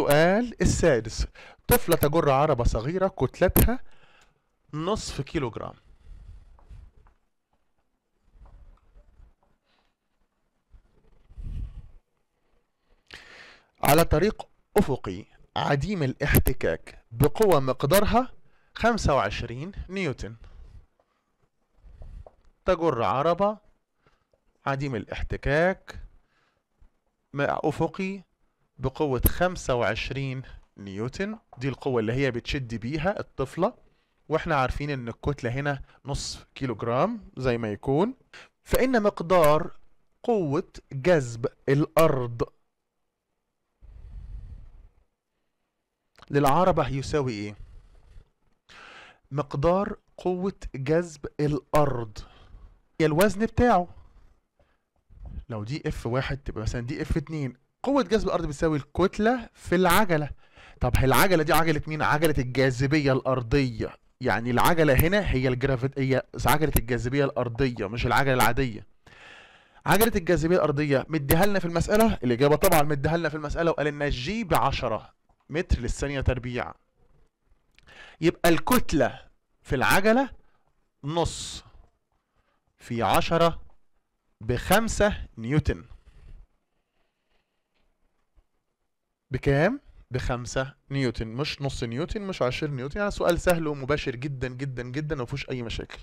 السؤال السادس طفلة تجر عربة صغيرة كتلتها نصف كيلو جرام على طريق أفقي عديم الاحتكاك بقوة مقدارها 25 نيوتن تجر عربة عديم الاحتكاك مع أفقي بقوة 25 نيوتن دي القوة اللي هي بتشد بيها الطفلة واحنا عارفين ان الكتلة هنا نصف كيلو جرام زي ما يكون فإن مقدار قوة جذب الأرض للعربة هيساوي ايه؟ مقدار قوة جذب الأرض هي الوزن بتاعه لو دي اف واحد تبقى مثلا دي اف اتنين قوة جذب الأرض بتساوي الكتلة في العجلة طب هي العجلة دي عجلة مين؟ عجلة الجاذبية الأرضية يعني العجلة هنا هي الجرافيت هي عجلة الجاذبية الأرضية مش العجلة العادية عجلة الجاذبية الأرضية مديها لنا في المسألة الإجابة طبعا مديها لنا في المسألة وقال لنا جي ب 10 متر للثانية تربيع يبقى الكتلة في العجلة نص في 10 بخمسة نيوتن بكام؟ بخمسة نيوتن مش نص نيوتن مش عشر نيوتن يعني سؤال سهل ومباشر جدا جدا جدا ومفيهوش أي مشاكل